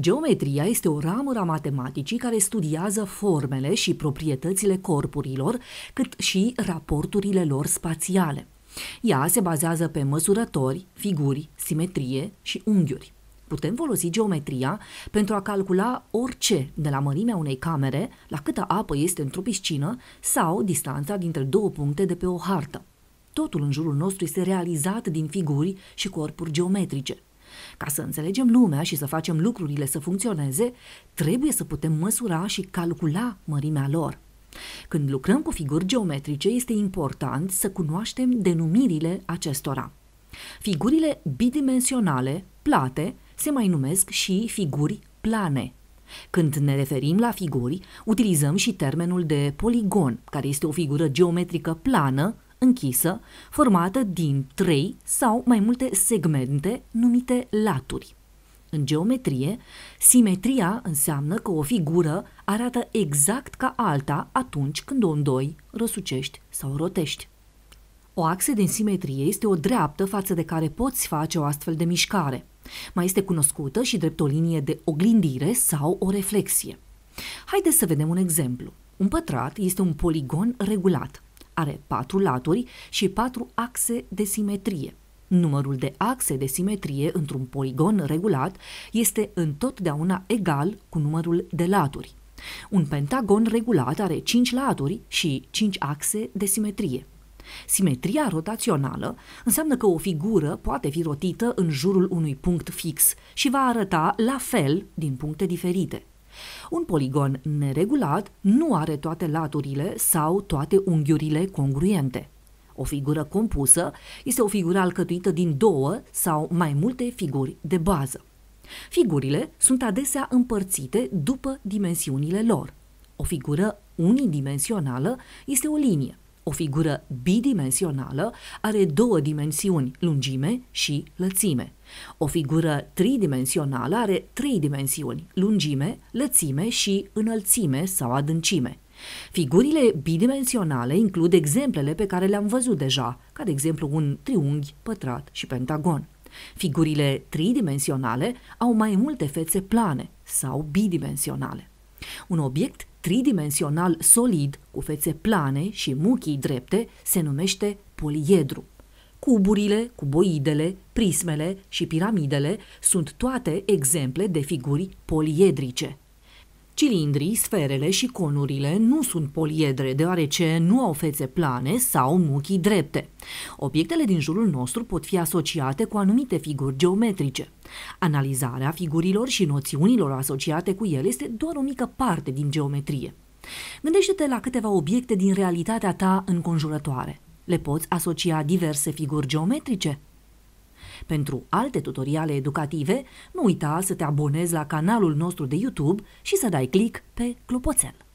Geometria este o ramură a matematicii care studiază formele și proprietățile corpurilor, cât și raporturile lor spațiale. Ea se bazează pe măsurători, figuri, simetrie și unghiuri. Putem folosi geometria pentru a calcula orice, de la mărimea unei camere, la câtă apă este într-o piscină sau distanța dintre două puncte de pe o hartă. Totul în jurul nostru este realizat din figuri și corpuri geometrice. Ca să înțelegem lumea și să facem lucrurile să funcționeze, trebuie să putem măsura și calcula mărimea lor. Când lucrăm cu figuri geometrice, este important să cunoaștem denumirile acestora. Figurile bidimensionale, plate, se mai numesc și figuri plane. Când ne referim la figuri, utilizăm și termenul de poligon, care este o figură geometrică plană închisă, formată din trei sau mai multe segmente numite laturi. În geometrie, simetria înseamnă că o figură arată exact ca alta atunci când o îndoi, răsucești sau rotești. O axă din simetrie este o dreaptă față de care poți face o astfel de mișcare. Mai este cunoscută și drept o linie de oglindire sau o reflexie. Haideți să vedem un exemplu. Un pătrat este un poligon regulat, are patru laturi și patru axe de simetrie. Numărul de axe de simetrie într-un poligon regulat este întotdeauna egal cu numărul de laturi. Un pentagon regulat are 5 laturi și 5 axe de simetrie. Simetria rotațională înseamnă că o figură poate fi rotită în jurul unui punct fix și va arăta la fel din puncte diferite. Un poligon neregulat nu are toate laturile sau toate unghiurile congruente. O figură compusă este o figură alcătuită din două sau mai multe figuri de bază. Figurile sunt adesea împărțite după dimensiunile lor. O figură unidimensională este o linie, o figură bidimensională are două dimensiuni, lungime și lățime. O figură tridimensională are trei dimensiuni, lungime, lățime și înălțime sau adâncime. Figurile bidimensionale includ exemplele pe care le-am văzut deja, ca de exemplu un triunghi, pătrat și pentagon. Figurile tridimensionale au mai multe fețe plane sau bidimensionale. Un obiect tridimensional solid, cu fețe plane și muchii drepte, se numește poliedru. Cuburile, cuboidele, prismele și piramidele sunt toate exemple de figuri poliedrice. Cilindrii, sferele și conurile nu sunt poliedre, deoarece nu au fețe plane sau muchii drepte. Obiectele din jurul nostru pot fi asociate cu anumite figuri geometrice. Analizarea figurilor și noțiunilor asociate cu ele este doar o mică parte din geometrie. Gândește-te la câteva obiecte din realitatea ta înconjurătoare. Le poți asocia diverse figuri geometrice? Pentru alte tutoriale educative, nu uita să te abonezi la canalul nostru de YouTube și să dai click pe clopoțel.